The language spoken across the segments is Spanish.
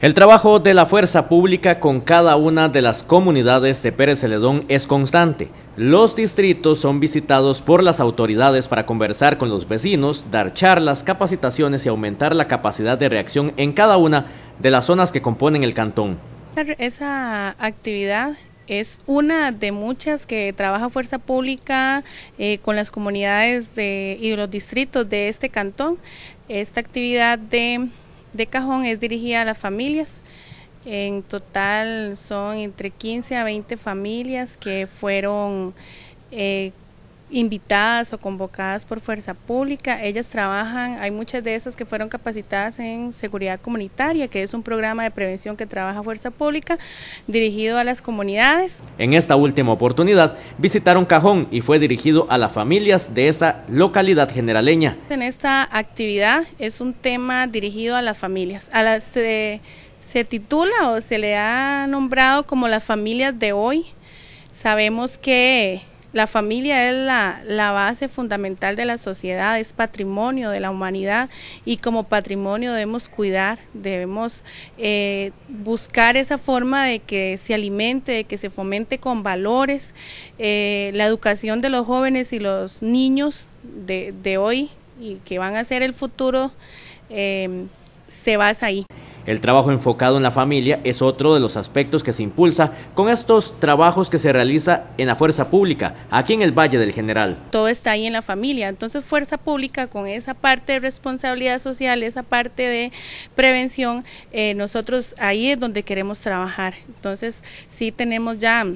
El trabajo de la fuerza pública con cada una de las comunidades de Pérez Celedón es constante. Los distritos son visitados por las autoridades para conversar con los vecinos, dar charlas, capacitaciones y aumentar la capacidad de reacción en cada una de las zonas que componen el cantón. Esa actividad es una de muchas que trabaja Fuerza Pública eh, con las comunidades de, y los distritos de este cantón. Esta actividad de de cajón es dirigida a las familias. En total son entre 15 a 20 familias que fueron eh, invitadas o convocadas por fuerza pública. Ellas trabajan, hay muchas de esas que fueron capacitadas en seguridad comunitaria, que es un programa de prevención que trabaja fuerza pública dirigido a las comunidades. En esta última oportunidad visitaron Cajón y fue dirigido a las familias de esa localidad generaleña. En esta actividad es un tema dirigido a las familias, a las se titula o se le ha nombrado como las familias de hoy. Sabemos que la familia es la, base fundamental de la sociedad, es patrimonio de la humanidad y como patrimonio debemos cuidar, debemos eh, buscar esa forma de que se alimente, de que se fomente con valores. Eh, la educación de los jóvenes y los niños de, hoy y que van a ser el futuro eh, se basa ahí. El trabajo enfocado en la familia es otro de los aspectos que se impulsa con estos trabajos que se realiza en la fuerza pública, aquí en el Valle del General. Todo está ahí en la familia, entonces fuerza pública con esa parte de responsabilidad social, esa parte de prevención, eh, nosotros ahí es donde queremos trabajar. Entonces sí tenemos ya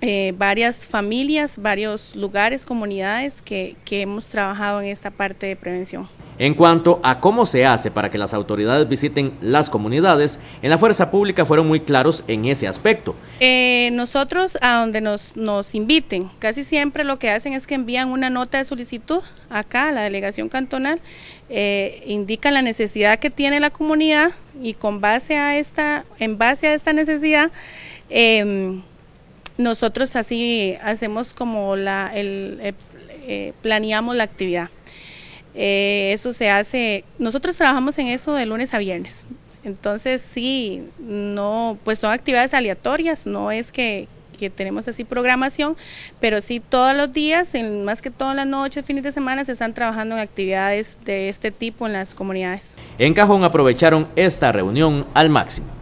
eh, varias familias, varios lugares, comunidades que hemos trabajado en esta parte de prevención. En cuanto a cómo se hace para que las autoridades visiten las comunidades, en la fuerza pública fueron muy claros en ese aspecto. Eh, nosotros a donde nos, inviten, casi siempre lo que hacen es que envían una nota de solicitud acá a la delegación cantonal, eh, indica la necesidad que tiene la comunidad y con base a esta, en base a esta necesidad, em, nosotros así hacemos como la, eh, planeamos la actividad. Eh, eso se hace, nosotros trabajamos en eso de lunes a viernes. Entonces sí, no, pues son actividades aleatorias, no es que, que tenemos así programación, pero sí todos los días, en, más que todas las noches, fines de semana, se están trabajando en actividades de este tipo en las comunidades. En Cajón aprovecharon esta reunión al máximo.